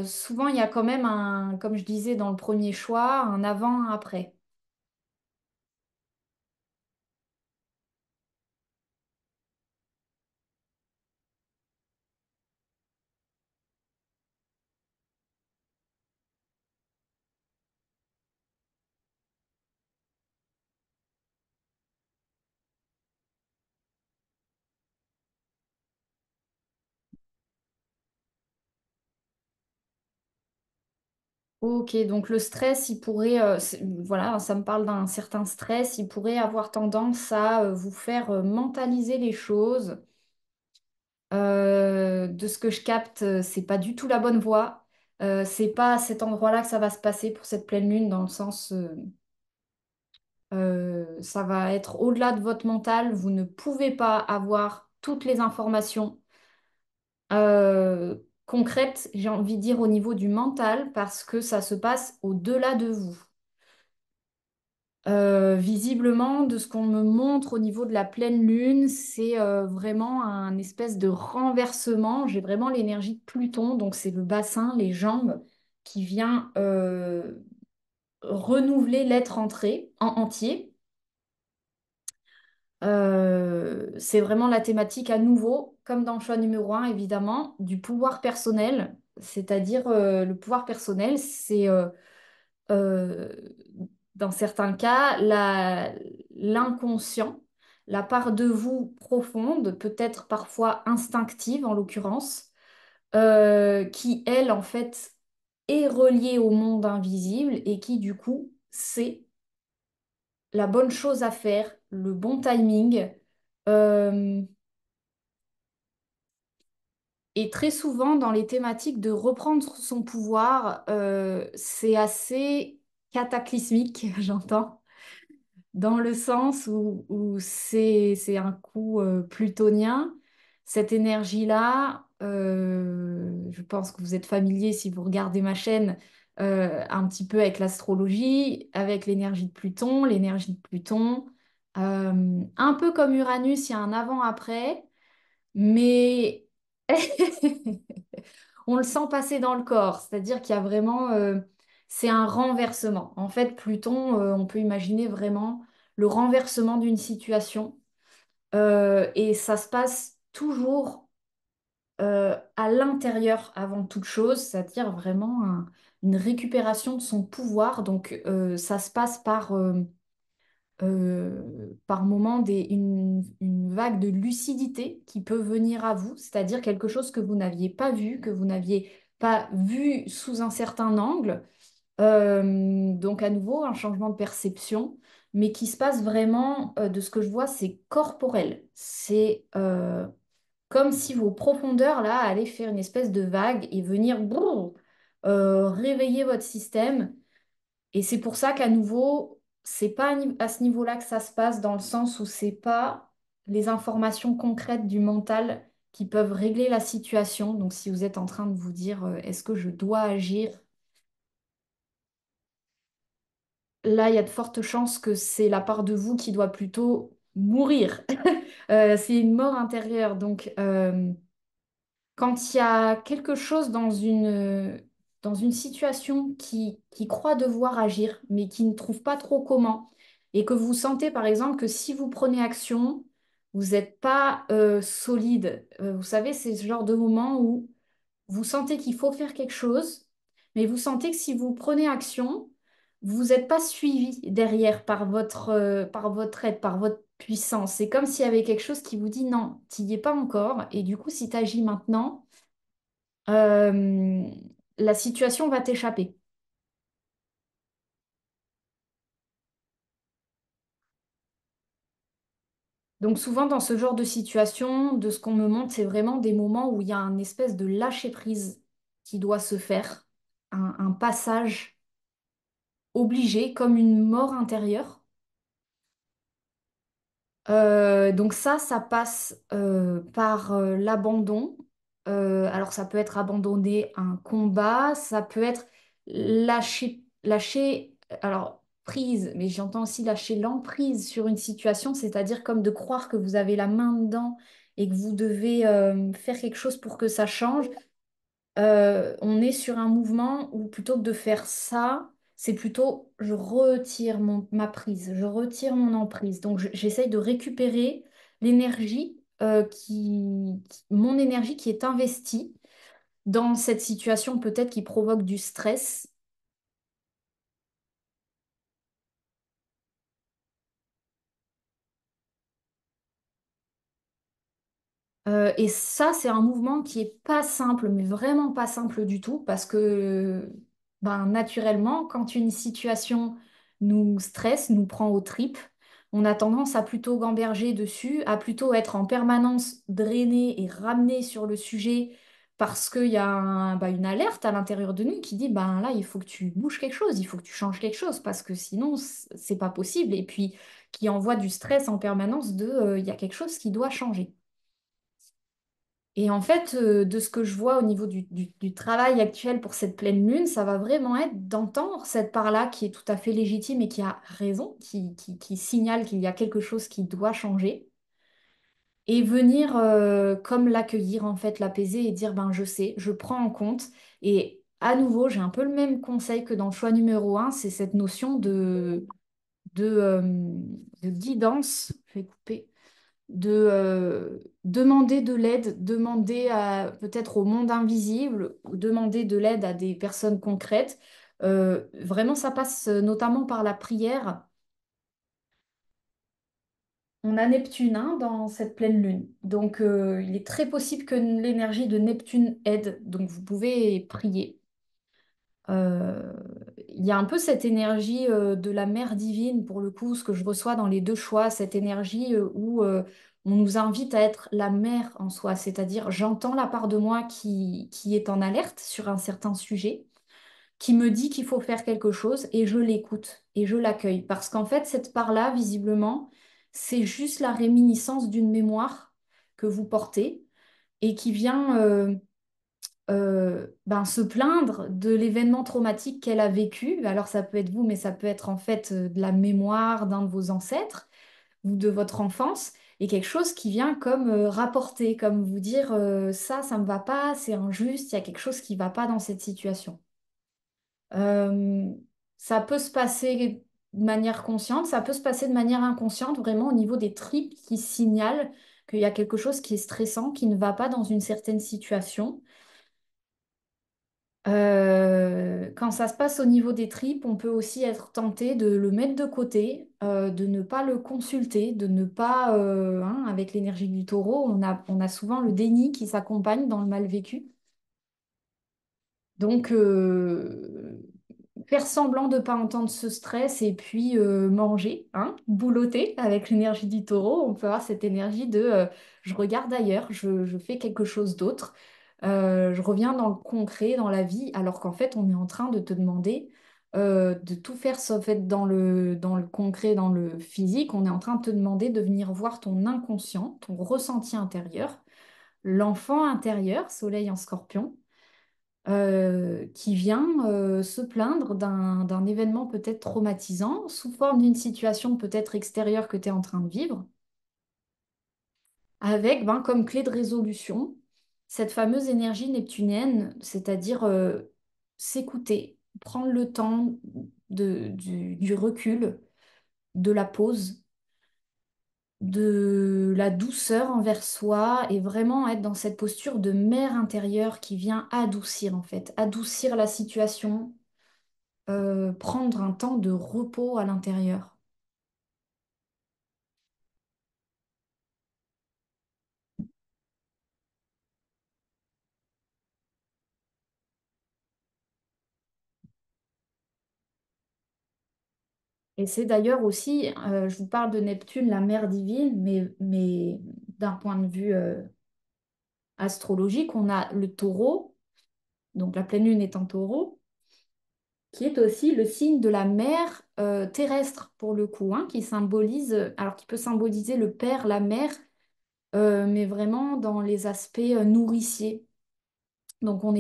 souvent, il y a quand même, un, comme je disais dans le premier choix, un avant, après. Ok, donc le stress, il pourrait, euh, voilà, ça me parle d'un certain stress, il pourrait avoir tendance à euh, vous faire euh, mentaliser les choses. de ce que je capte, ce c'est pas du tout la bonne voie. Ce c'est pas à cet endroit-là que ça va se passer pour cette pleine lune, dans le sens, ça va être au-delà de votre mental. Vous ne pouvez pas avoir toutes les informations concrète, j'ai envie de dire au niveau du mental, parce que ça se passe au-delà de vous. Euh, visiblement, de ce qu'on me montre au niveau de la pleine lune, c'est euh, vraiment un espèce de renversement. J'ai vraiment l'énergie de Pluton, donc c'est le bassin, les jambes, qui vient euh, renouveler l'être entré en entier. Euh, c'est vraiment la thématique à nouveau, comme dans le choix numéro un, évidemment, du pouvoir personnel. C'est-à-dire, euh, le pouvoir personnel, c'est euh, dans certains cas l'inconscient, la, la part de vous profonde, peut-être parfois instinctive en l'occurrence, qui, elle, en fait, est reliée au monde invisible et qui, du coup, sait la bonne chose à faire, le bon timing. Euh, et très souvent, dans les thématiques de reprendre son pouvoir, euh, c'est assez cataclysmique, j'entends, dans le sens où, c'est, un coup euh, plutonien. Cette énergie-là, je pense que vous êtes familier si vous regardez ma chaîne, euh, un petit peu avec l'astrologie, avec l'énergie de Pluton, l'énergie de Pluton. Euh, un peu comme Uranus, il y a un avant-après, mais on le sent passer dans le corps, c'est-à-dire qu'il y a vraiment... Euh, c'est un renversement. En fait, Pluton, on peut imaginer vraiment le renversement d'une situation. et ça se passe toujours euh, à l'intérieur avant toute chose, c'est-à-dire vraiment une récupération de son pouvoir. Donc euh, ça se passe par, euh, euh par moment des, une, vague de lucidité qui peut venir à vous, c'est-à-dire quelque chose que vous n'aviez pas vu, que vous n'aviez pas vu sous un certain angle. donc à nouveau, un changement de perception mais qui se passe vraiment, de ce que je vois, c'est corporel. C'est comme si vos profondeurs, là, allaient faire une espèce de vague et venir brrr, euh, réveiller votre système. Et c'est pour ça qu'à nouveau, c'est pas à ce niveau-là que ça se passe, dans le sens où c'est pas les informations concrètes du mental qui peuvent régler la situation. Donc, si vous êtes en train de vous dire, euh, est-ce que je dois agir Là, il y a de fortes chances que c'est la part de vous qui doit plutôt mourir. Euh, c'est une mort intérieure. Donc, euh, quand il y a quelque chose dans une, dans une situation qui, qui croit devoir agir, mais qui ne trouve pas trop comment, et que vous sentez par exemple que si vous prenez action, vous n'êtes pas euh, solide. vous savez, c'est ce genre de moment où vous sentez qu'il faut faire quelque chose, mais vous sentez que si vous prenez action, vous n'êtes pas suivi derrière par votre, par votre aide, par votre puissance. C'est comme s'il y avait quelque chose qui vous dit non, tu n'y es pas encore. Et du coup, si tu agis maintenant, euh, la situation va t'échapper. Donc souvent dans ce genre de situation, de ce qu'on me montre, c'est vraiment des moments où il y a un espèce de lâcher-prise qui doit se faire, un passage obligé, comme une mort intérieure euh, donc ça, ça passe euh, par euh, l'abandon. alors ça peut être abandonner un combat, ça peut être lâcher, lâcher alors prise, mais j'entends aussi lâcher l'emprise sur une situation, c'est-à-dire comme de croire que vous avez la main dedans et que vous devez faire quelque chose pour que ça change. on est sur un mouvement où plutôt que de faire ça, c'est plutôt je retire ma prise, je retire mon emprise. Donc j'essaye de récupérer l'énergie euh, qui, mon énergie qui est investie dans cette situation peut-être qui provoque du stress. Euh, et ça, c'est un mouvement qui n'est pas simple, mais vraiment pas simple du tout, parce que ben, naturellement, quand une situation nous stresse, nous prend aux tripes, on a tendance à plutôt gamberger dessus, à plutôt être en permanence drainé et ramené sur le sujet parce qu'il y a ben, une alerte à l'intérieur de nous qui dit ben là il faut que tu bouges quelque chose, il faut que tu changes quelque chose parce que sinon c'est pas possible et puis qui envoie du stress en permanence de euh, il y a quelque chose qui doit changer. Et en fait, euh, de ce que je vois au niveau du, travail actuel pour cette pleine lune, ça va vraiment être d'entendre cette part-là qui est tout à fait légitime et qui a raison, qui, signale qu'il y a quelque chose qui doit changer. Et venir euh, comme l'accueillir, en fait, l'apaiser et dire, ben je sais, je prends en compte. Et à nouveau, j'ai un peu le même conseil que dans le choix numéro un, c'est cette notion de euh, guidance. Je vais couper de euh, demander de l'aide, demander peut-être au monde invisible, demander de l'aide à des personnes concrètes. Euh, vraiment, ça passe euh, notamment par la prière. On a Neptune hein, dans cette pleine lune. Donc, il est très possible que l'énergie de Neptune aide. Donc, vous pouvez prier. Euh, il y a un peu cette énergie euh, de la mère divine, pour le coup, ce que je reçois dans les deux choix, cette énergie euh, où on nous invite à être la mère en soi, c'est-à-dire j'entends la part de moi qui, qui est en alerte sur un certain sujet, qui me dit qu'il faut faire quelque chose et je l'écoute et je l'accueille. Parce qu'en fait, cette part-là, visiblement, c'est juste la réminiscence d'une mémoire que vous portez et qui vient... Euh, ben, se plaindre de l'événement traumatique qu'elle a vécu. Alors ça peut être vous, mais ça peut être en fait euh, de la mémoire d'un de vos ancêtres ou de votre enfance, et quelque chose qui vient comme euh, rapporter, comme vous dire ça, ça, ça me va pas, c'est injuste, il y a quelque chose qui va pas dans cette situation. ça peut se passer de manière consciente, ça peut se passer de manière inconsciente, vraiment au niveau des tripes qui signalent qu'il y a quelque chose qui est stressant, qui ne va pas dans une certaine situation. Euh, quand ça se passe au niveau des tripes, on peut aussi être tenté de le mettre de côté, euh, de ne pas le consulter, de ne pas, euh, hein, avec l'énergie du taureau, on a, souvent le déni qui s'accompagne dans le mal vécu. Donc, faire semblant de ne pas entendre ce stress et puis manger, hein, boulotter avec l'énergie du taureau, on peut avoir cette énergie de je regarde ailleurs, je fais quelque chose d'autre. Euh, je reviens dans le concret, dans la vie, alors qu'en fait, on est en train de te demander euh, de tout faire sauf dans le, dans le concret, dans le physique. On est en train de te demander de venir voir ton inconscient, ton ressenti intérieur, l'enfant intérieur, soleil en scorpion, euh, qui vient se plaindre d'un événement peut-être traumatisant sous forme d'une situation peut-être extérieure que tu es en train de vivre, avec ben, comme clé de résolution cette fameuse énergie neptunienne, c'est-à-dire euh, s'écouter, prendre le temps de, du, recul, de la pause, de la douceur envers soi et vraiment être dans cette posture de mère intérieure qui vient adoucir en fait, adoucir la situation, euh, prendre un temps de repos à l'intérieur. Et c'est d'ailleurs aussi, euh, je vous parle de Neptune, la mère divine, mais, mais d'un point de vue euh, astrologique, on a le taureau, donc la pleine lune est en taureau, qui est aussi le signe de la mère euh, terrestre, pour le coup, hein, qui symbolise, alors qui peut symboliser le père, la mère, mais vraiment dans les aspects nourriciers. Donc on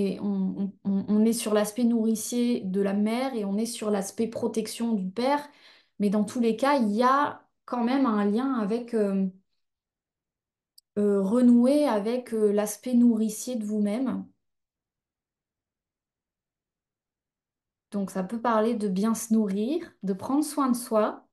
est, sur l'aspect nourricier de la mère et on est sur l'aspect protection du père. Mais dans tous les cas, il y a quand même un lien avec euh, euh, renouer avec euh, l'aspect nourricier de vous-même. Donc ça peut parler de bien se nourrir, de prendre soin de soi,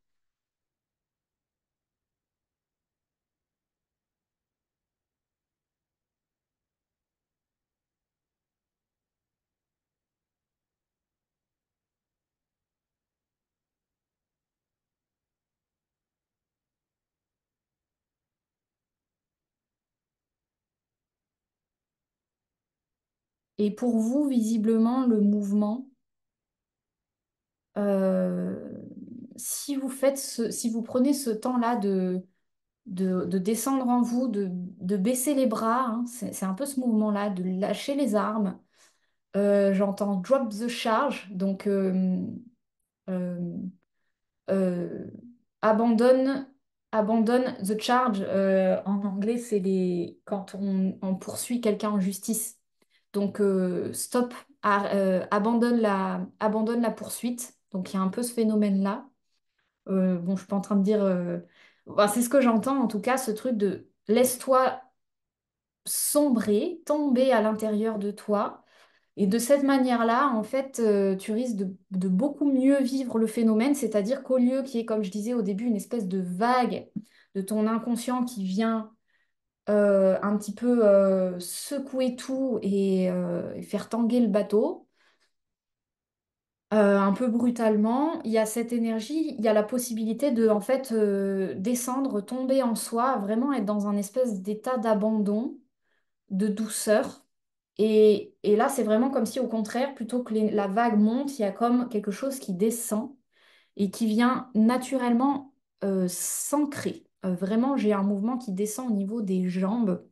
Et pour vous, visiblement, le mouvement, euh, si vous faites si vous prenez ce temps-là de, de, descendre en vous, de, baisser les bras, hein, c'est un peu ce mouvement-là, de lâcher les armes. Euh, j'entends drop the charge, donc euh, abandonne abandonne the charge. en anglais, c'est quand on poursuit quelqu'un en justice. Donc, euh, stop, euh, abandonne, la, poursuite. Donc, il y a un peu ce phénomène-là. Euh, bon, je ne suis pas en train de dire... c'est ce que j'entends, en tout cas, ce truc de laisse-toi sombrer, tomber à l'intérieur de toi. Et de cette manière-là, en fait, tu risques de, de, beaucoup mieux vivre le phénomène, c'est-à-dire qu'au lieu qui est comme je disais au début, une espèce de vague de ton inconscient qui vient euh, un petit peu euh, secouer tout euh, et faire tanguer le bateau, un peu brutalement, il y a cette énergie, il y a la possibilité de en fait descendre, tomber en soi, vraiment être dans un espèce d'état d'abandon, de douceur. Et, et là, c'est vraiment comme si, au contraire, plutôt que la vague monte, il y a comme quelque chose qui descend et qui vient naturellement s'ancrer euh, vraiment, j'ai un mouvement qui descend au niveau des jambes,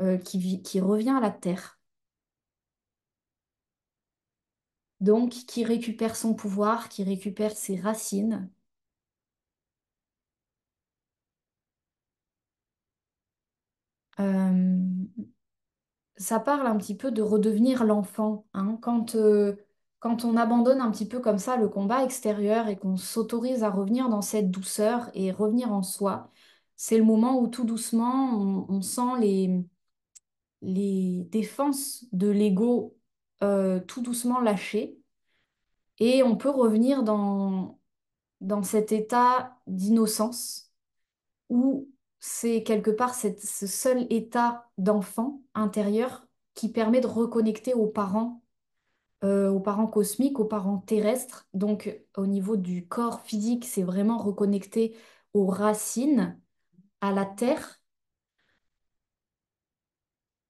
euh, qui, revient à la terre. Donc, qui récupère son pouvoir, qui récupère ses racines, euh, ça parle un petit peu de redevenir l'enfant. Hein. Quand quand on abandonne un petit peu comme ça le combat extérieur et qu'on s'autorise à revenir dans cette douceur et revenir en soi, c'est le moment où tout doucement, on, sent les, défenses de l'ego euh, tout doucement lâchées et on peut revenir dans, dans cet état d'innocence où c'est quelque part cette, ce seul état d'enfant intérieur qui permet de reconnecter aux parents euh, aux parents cosmiques, aux parents terrestres. Donc au niveau du corps physique, c'est vraiment reconnecté aux racines, à la terre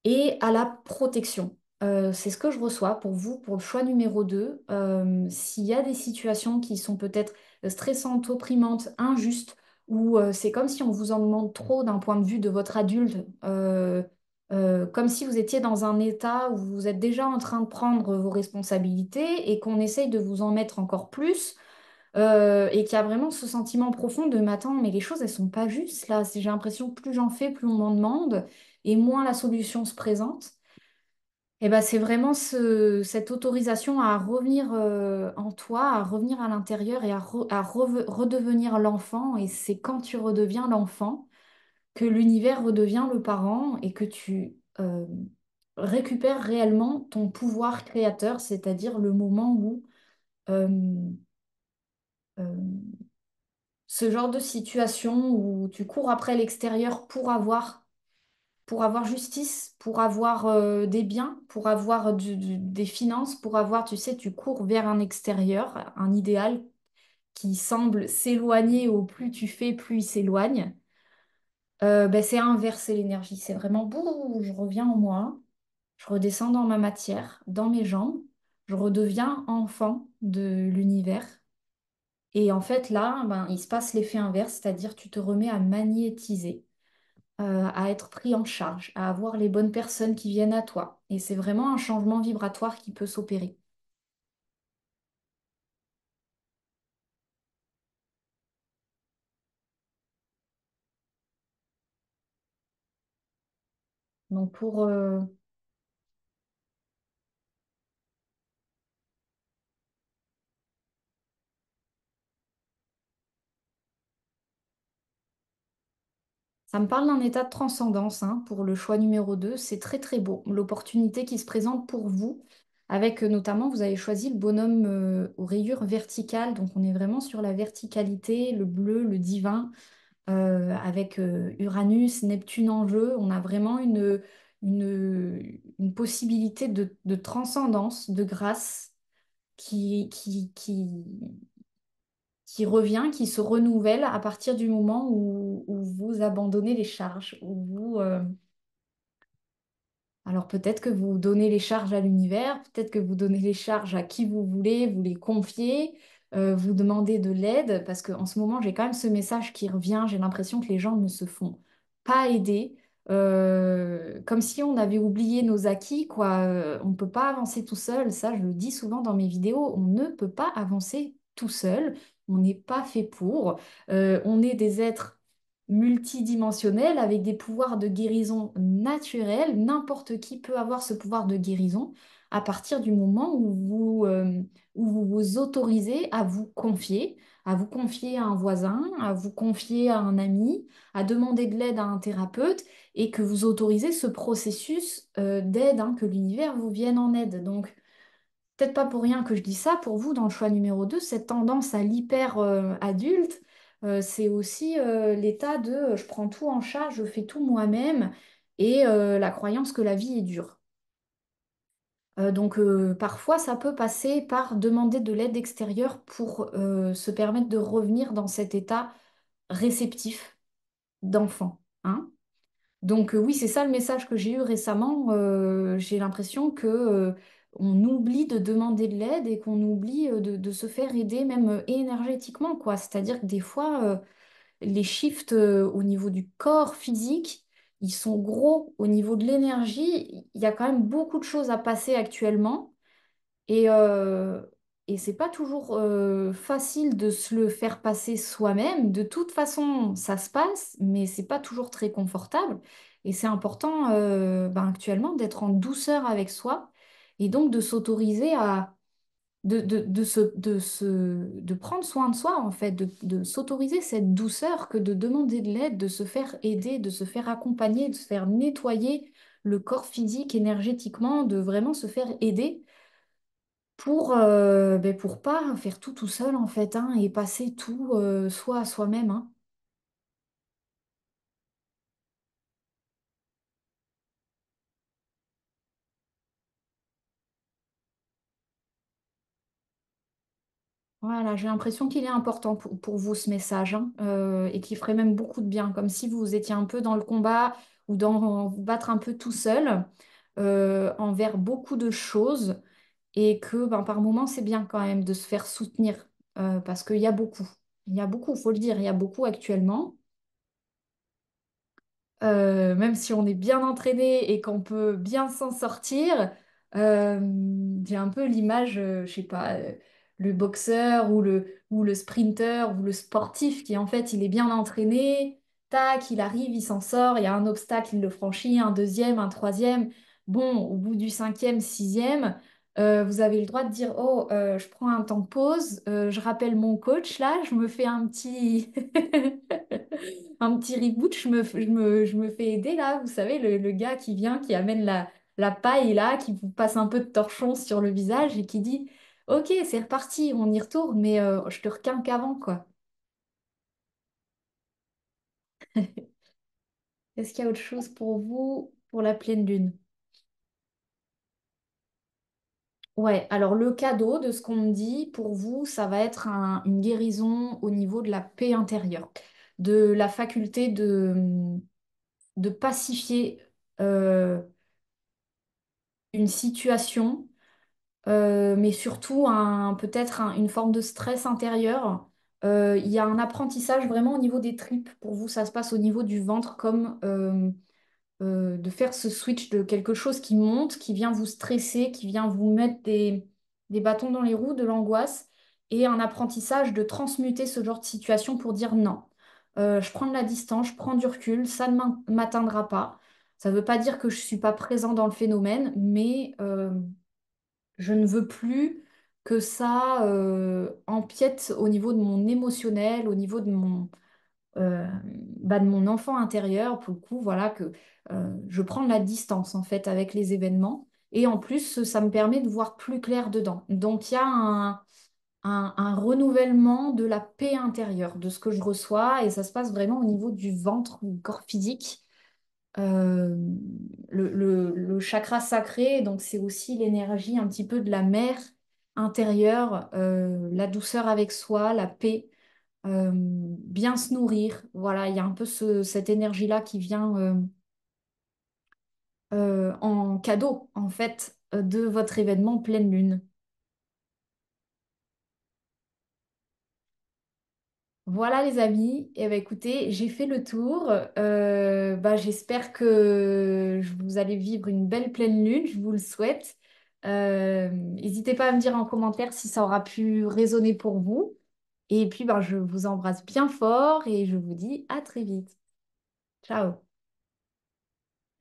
et à la protection. Euh, c'est ce que je reçois pour vous, pour le choix numéro 2. Euh, s'il y a des situations qui sont peut-être stressantes, opprimantes, injustes, ou c'est comme si on vous en demande trop d'un point de vue de votre adulte, euh, comme si vous étiez dans un état où vous êtes déjà en train de prendre vos responsabilités et qu'on essaye de vous en mettre encore plus. Euh, et qu'il y a vraiment ce sentiment profond de m'attendre mais les choses elles sont pas justes là. J'ai l'impression que plus j'en fais, plus on m'en demande et moins la solution se présente. Et eh ben c'est vraiment cette autorisation à revenir euh, en toi, à revenir à l'intérieur et à, redevenir l'enfant. Et c'est quand tu redeviens l'enfant que l'univers redevient le parent et que tu euh, récupères réellement ton pouvoir créateur, c'est-à-dire le moment où euh, euh, ce genre de situation où tu cours après l'extérieur pour avoir pour avoir justice, pour avoir des biens, pour avoir des finances, pour avoir, tu sais, tu cours vers un extérieur, un idéal qui semble s'éloigner au plus tu fais, plus il s'éloigne. Euh, ben, c'est inverser l'énergie. C'est vraiment, boum, je reviens en moi, je redescends dans ma matière, dans mes jambes, je redeviens enfant de l'univers. Et en fait, là, ben, il se passe l'effet inverse, c'est-à-dire tu te remets à magnétiser, euh, à être pris en charge, à avoir les bonnes personnes qui viennent à toi. Et c'est vraiment un changement vibratoire qui peut s'opérer. pour, euh, Ça me parle d'un état de transcendance hein, pour le choix numéro 2. C'est très très beau. L'opportunité qui se présente pour vous, avec euh, notamment, vous avez choisi le bonhomme euh, aux rayures verticales. Donc on est vraiment sur la verticalité, le bleu, le divin, euh, avec euh, Uranus, Neptune en jeu, on a vraiment une, une, possibilité de, transcendance, de grâce qui, qui, qui, revient, qui se renouvelle à partir du moment où, vous abandonnez les charges, où vous... Euh, alors peut-être que vous donnez les charges à l'univers, peut-être que vous donnez les charges à qui vous voulez, vous les confiez, euh, vous demander de l'aide, parce qu'en ce moment, j'ai quand même ce message qui revient, j'ai l'impression que les gens ne se font pas aider, euh, comme si on avait oublié nos acquis, quoi. Euh, on ne peut pas avancer tout seul, ça je le dis souvent dans mes vidéos, on ne peut pas avancer tout seul, on n'est pas fait pour, on est des êtres multidimensionnel avec des pouvoirs de guérison naturels. N'importe qui peut avoir ce pouvoir de guérison à partir du moment euh, où vous, vous autorisez à vous confier, à vous confier à un voisin, à vous confier à un ami, à demander de l'aide à un thérapeute et que vous autorisez ce processus euh, d'aide, hein, que l'univers vous vienne en aide. Donc, peut-être pas pour rien que je dis ça, pour vous, dans le choix numéro 2, cette tendance à l'hyper-adulte, euh, euh, c'est aussi euh, l'état de euh, je prends tout en charge, je fais tout moi-même et la croyance que la vie est dure. donc parfois ça peut passer par demander de l'aide extérieure pour se permettre de revenir dans cet état réceptif d'enfant. Hein donc oui, c'est ça le message que j'ai eu récemment. j'ai l'impression que on oublie de demander de l'aide et qu'on oublie euh, de, se faire aider même euh, énergétiquement, quoi. C'est-à-dire que des fois, euh, les shifts au niveau du corps physique, ils sont gros. Au niveau de l'énergie, il y a quand même beaucoup de choses à passer actuellement. Et, et c'est pas toujours facile de se le faire passer soi-même. De toute façon, ça se passe, mais c'est pas toujours très confortable. Et c'est important ben, actuellement d'être en douceur avec soi et donc de s'autoriser à... De, de, de, prendre soin de soi, en fait, de, s'autoriser cette douceur que de demander de l'aide, de se faire aider, de se faire accompagner, de se faire nettoyer le corps physique, énergétiquement, de vraiment se faire aider pour euh, ben, pour pas faire tout tout seul en fait hein, et passer tout euh, soi soit à soi-même hein. Voilà, j'ai l'impression qu'il est important pour, vous ce message hein, euh, et qu'il ferait même beaucoup de bien, comme si vous étiez un peu dans le combat ou dans vous battre un peu tout seul euh, envers beaucoup de choses et que ben, par moment c'est bien quand même de se faire soutenir euh, parce qu'il y a beaucoup, il y a beaucoup, il faut le dire, il y a beaucoup actuellement. même si on est bien entraîné et qu'on peut bien s'en sortir, j'ai un peu l'image, je sais pas le boxeur ou le, ou le sprinter ou le sportif qui, en fait, il est bien entraîné, tac, il arrive, il s'en sort, il y a un obstacle, il le franchit, un deuxième, un troisième. Bon, au bout du cinquième, sixième, euh, vous avez le droit de dire oh euh, je prends un temps de pause, euh, je rappelle mon coach là, je me fais un petit un petit reboot, je me, je me, fais aider là, vous savez le, gars qui vient qui amène la, la paille là, qui vous passe un peu de torchon sur le visage et qui dit Ok, c'est reparti, on y retourne, mais euh, je te requinque qu'avant quoi. Est-ce qu'il y a autre chose pour vous pour la pleine lune? Ouais, alors le cadeau de ce qu'on me dit, pour vous, ça va être une guérison au niveau de la paix intérieure, de la faculté de, pacifier euh, une situation euh, mais surtout un, peut-être une forme de stress intérieur. Euh, il y a un apprentissage vraiment au niveau des tripes. Pour vous, ça se passe au niveau du ventre comme euh, de faire ce switch de quelque chose qui monte, qui vient vous stresser, qui vient vous mettre des, des bâtons dans les roues, de l'angoisse, et un apprentissage de transmuter ce genre de situation pour dire non. je prends de la distance, je prends du recul, ça ne m'atteindra pas. Ça ne veut pas dire que je ne suis pas présent dans le phénomène, mais je ne veux plus que ça euh, empiète au niveau de mon émotionnel, au niveau de mon, euh, bah, de mon enfant intérieur, pour le coup, voilà, que euh, je prends de la distance en fait avec les événements. Et en plus, ça me permet de voir plus clair dedans. Donc il y a un, un, renouvellement de la paix intérieure, de ce que je reçois, et ça se passe vraiment au niveau du ventre, du corps physique. Euh, le, chakra sacré, donc c'est aussi l'énergie un petit peu de la mer intérieure, euh, la douceur avec soi, la paix, euh, bien se nourrir. Voilà, il y a un peu cette énergie-là qui vient en cadeau, en fait, de votre événement pleine lune. Voilà les amis, eh ben, écoutez, j'ai fait le tour. Euh, bah, j'espère que vous allez vivre une belle pleine lune, je vous le souhaite. Euh, n'hésitez pas à me dire en commentaire si ça aura pu résonner pour vous. Et puis, ben, je vous embrasse bien fort et je vous dis à très vite. Ciao